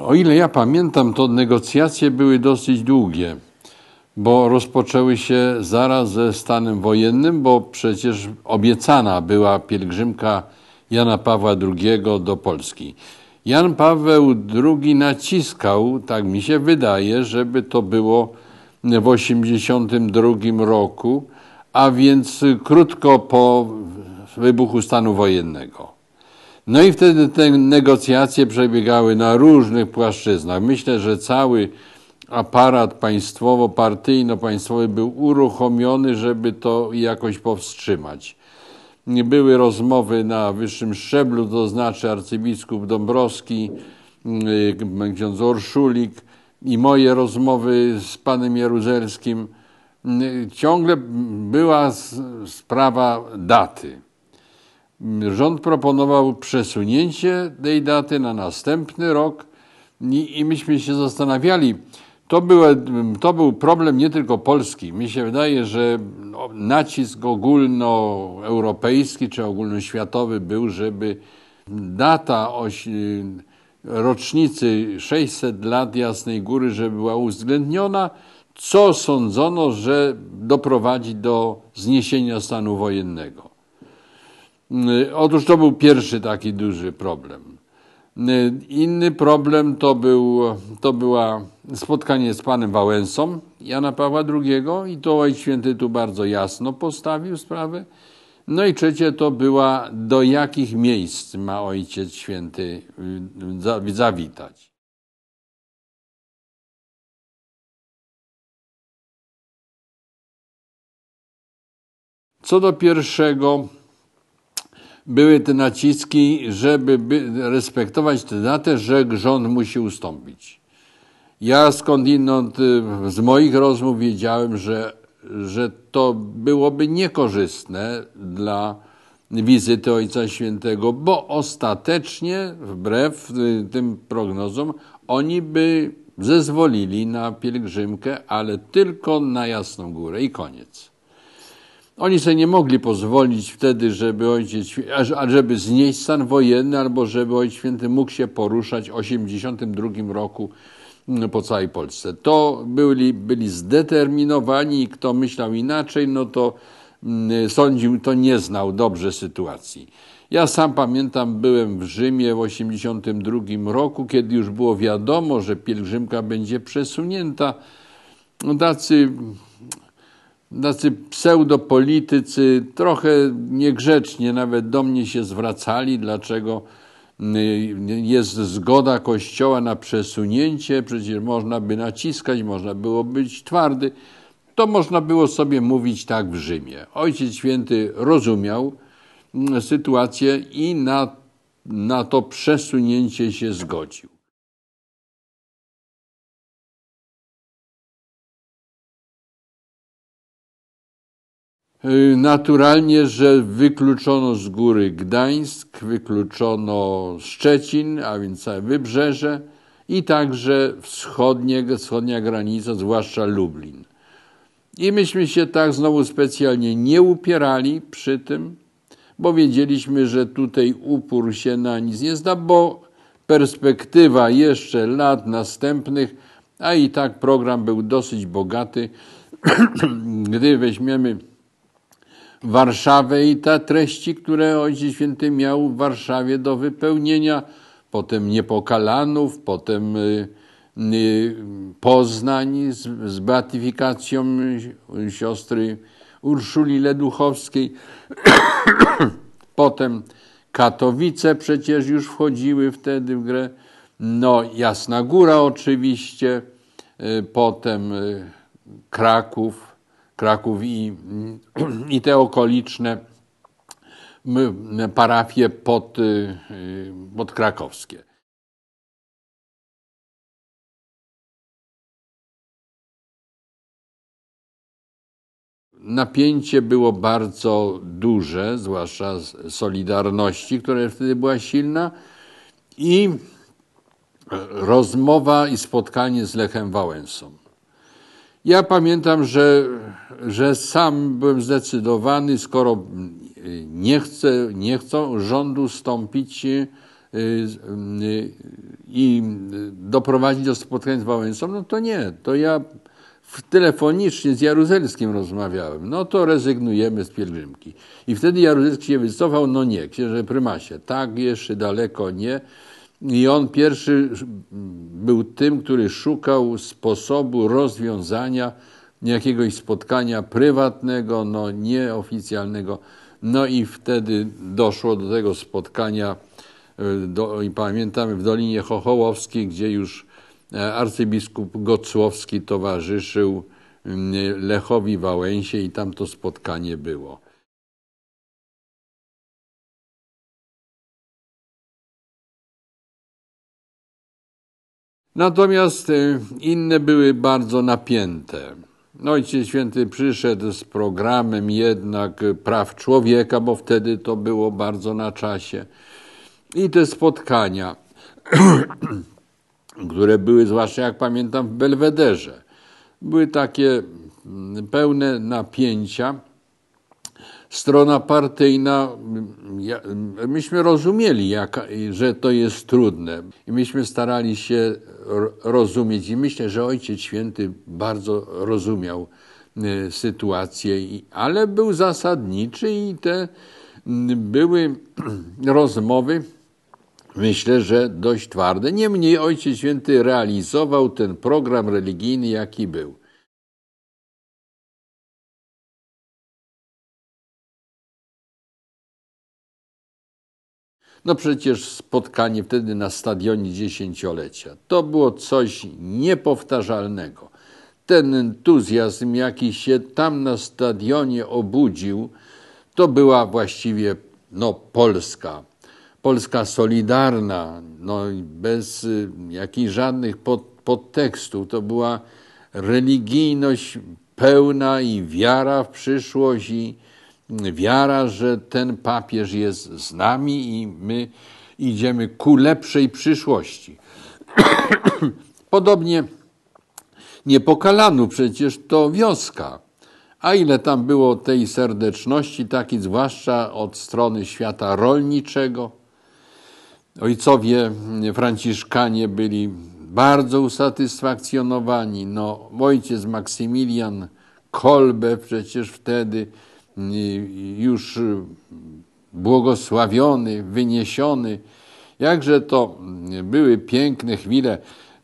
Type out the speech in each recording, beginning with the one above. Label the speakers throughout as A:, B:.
A: O
B: ile ja pamiętam, to negocjacje były dosyć długie, bo rozpoczęły się zaraz ze stanem wojennym, bo przecież obiecana była pielgrzymka Jana Pawła II do Polski. Jan Paweł II naciskał, tak mi się wydaje, żeby to było w 1982 roku, a więc krótko po wybuchu stanu wojennego. No i wtedy te negocjacje przebiegały na różnych płaszczyznach. Myślę, że cały aparat państwowo-partyjno-państwowy był uruchomiony, żeby to jakoś powstrzymać. Były rozmowy na wyższym szczeblu, to znaczy arcybiskup Dąbrowski, mm, ksiądz Orszulik i moje rozmowy z panem Jaruzelskim. Mm, ciągle była sprawa daty Rząd proponował przesunięcie tej daty na następny rok i, myśmy się zastanawiali. To, były, to był problem nie tylko polski. Mi się wydaje, że no, nacisk ogólnoeuropejski czy ogólnoświatowy był, żeby data oś, y, rocznicy 600 lat Jasnej Góry, żeby była uwzględniona, co sądzono, że doprowadzi do zniesienia stanu wojennego. Y, otóż to był pierwszy taki duży problem. Y, inny problem to, był, to była spotkanie z panem Wałęsą Jana Pawła II i to Ojciec Święty tu bardzo jasno postawił sprawę. No i trzecie to była do
A: jakich miejsc ma Ojciec Święty y, zawitać. Co do pierwszego,
B: były te naciski, żeby respektować tę datę, że rząd musi ustąpić. Ja skądinąd y, z moich rozmów wiedziałem, że, że to byłoby niekorzystne dla wizyty Ojca Świętego, bo ostatecznie, wbrew y, tym prognozom, oni by zezwolili na pielgrzymkę, ale tylko na Jasną Górę i koniec. Oni sobie nie mogli pozwolić wtedy, żeby ojciec, żeby znieść stan wojenny, albo żeby ojciec święty mógł się poruszać w 1982 roku mm, po całej Polsce. To byli, byli zdeterminowani i kto myślał inaczej, no to mm, sądził, to nie znał dobrze sytuacji. Ja sam pamiętam, byłem w Rzymie w 1982 roku, kiedy już było wiadomo, że pielgrzymka będzie przesunięta. No, tacy tacy pseudopolitycy trochę niegrzecznie nawet do mnie się zwracali, dlaczego mm, jest zgoda Kościoła na przesunięcie, przecież można by naciskać, można było być twardy. To można było sobie mówić tak w Rzymie. Ojciec Święty rozumiał mm, sytuację
A: i na, na to przesunięcie się zgodził. Y, naturalnie, że wykluczono z góry
B: Gdańsk, wykluczono Szczecin, a więc całe wybrzeże i także wschodnie, wschodnia granica, zwłaszcza Lublin. I myśmy się tak znowu specjalnie nie upierali przy tym, bo wiedzieliśmy, że tutaj upór się na nic nie zda, bo perspektywa jeszcze lat następnych, a i tak program był dosyć bogaty, gdy weźmiemy Warszawę i te treści, które Ojciec Święty miał w Warszawie do wypełnienia, potem Niepokalanów, potem y, y, Poznań z, z beatyfikacją siostry Urszuli Leduchowskiej, potem Katowice przecież już wchodziły wtedy w grę, no Jasna Góra oczywiście, y, potem Kraków, Kraków i, i te okoliczne parafie
A: pod, y, podkrakowskie. Napięcie było bardzo duże, zwłaszcza z Solidarności,
B: która wtedy była silna, i rozmowa i spotkanie z Lechem Wałęsą. Ja pamiętam, że, że sam byłem zdecydowany, skoro e, nie, chcę, nie chcą rządu stąpić e, e, i doprowadzić do spotkań z Wałęsą, no to nie, to ja telefonicznie z Jaruzelskim rozmawiałem, no to rezygnujemy z pielgrzymki. I wtedy Jaruzelski się wycofał, no nie, księże prymasie, tak, jeszcze daleko nie. I on pierwszy był tym, który szukał sposobu rozwiązania jakiegoś spotkania prywatnego, no nieoficjalnego. No i wtedy doszło do tego spotkania, e, do, i pamiętamy, w Dolinie Chochołowskiej, gdzie już e, arcybiskup Gocłowski towarzyszył mm, Lechowi
A: Wałęsie i tam to spotkanie było. Natomiast y, inne były bardzo napięte. Ojciec Święty przyszedł
B: z programem jednak praw człowieka, bo wtedy to było bardzo na czasie. I te spotkania, które były, zwłaszcza jak pamiętam, w Belwederze, były takie mm, pełne napięcia strona partyjna, myśmy rozumieli, jak, że to jest trudne. I myśmy starali się rozumieć i myślę, że Ojciec Święty bardzo rozumiał y, sytuację, ale był zasadniczy i te mm, były rozmowy, myślę, że dość twarde. Niemniej Ojciec Święty
A: realizował ten program religijny, jaki był. No przecież spotkanie wtedy na stadionie dziesięciolecia to było
B: coś niepowtarzalnego. Ten entuzjazm, jaki się tam na stadionie obudził, to była właściwie no, Polska. Polska solidarna, no i bez y, jakichś żadnych pod, podtekstów. To była religijność pełna i wiara w przyszłość i, wiara, że ten papież jest z nami i my idziemy ku lepszej przyszłości. Podobnie Niepokalanu przecież to wioska. A ile tam było tej serdeczności, taki zwłaszcza od strony świata rolniczego. Ojcowie franciszkanie byli bardzo usatysfakcjonowani. No, ojciec Maksymilian Kolbe przecież wtedy już y, błogosławiony, wyniesiony. Jakże to y, były piękne chwile.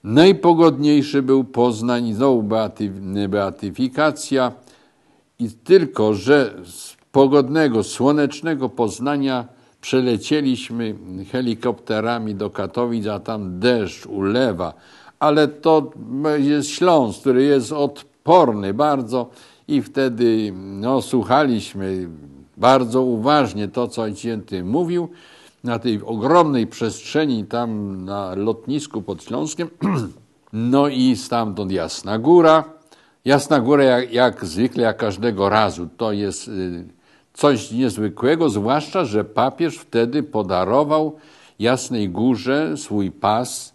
B: Najpogodniejszy był Poznań, znowu y, beatyfikacja i tylko, że z pogodnego, słonecznego Poznania przelecieliśmy helikopterami do Katowic, a tam deszcz, ulewa, ale to jest Śląsk, który jest odporny bardzo i wtedy no, słuchaliśmy bardzo uważnie to, co Ojcięty mówił na tej ogromnej przestrzeni tam na lotnisku pod Śląskiem. No i stamtąd Jasna Góra. Jasna Góra jak, jak zwykle, jak każdego razu. To jest y, coś niezwykłego, zwłaszcza, że papież wtedy podarował Jasnej Górze swój pas,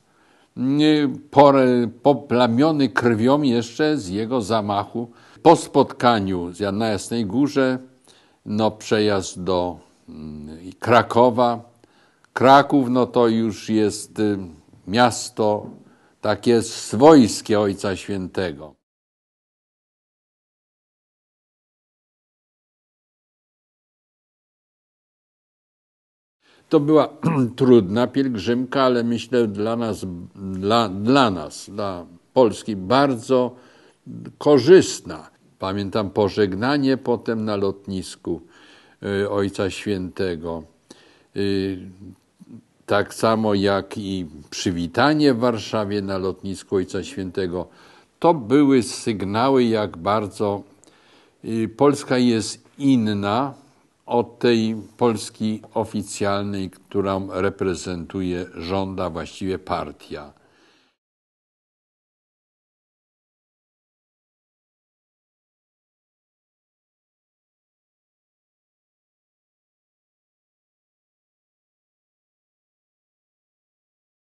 B: y, poplamiony krwią jeszcze z jego zamachu po spotkaniu na Jasnej Górze, no przejazd do mm, Krakowa. Kraków, no to już jest y, miasto takie
A: swojskie Ojca Świętego. To była trudna pielgrzymka, ale myślę dla nas, dla, dla
B: nas, dla Polski bardzo korzystna. Pamiętam pożegnanie potem na lotnisku y, Ojca Świętego. Y, tak samo jak i przywitanie w Warszawie na lotnisku Ojca Świętego. To były sygnały, jak bardzo y, Polska jest inna od tej Polski oficjalnej,
A: którą reprezentuje a właściwie partia.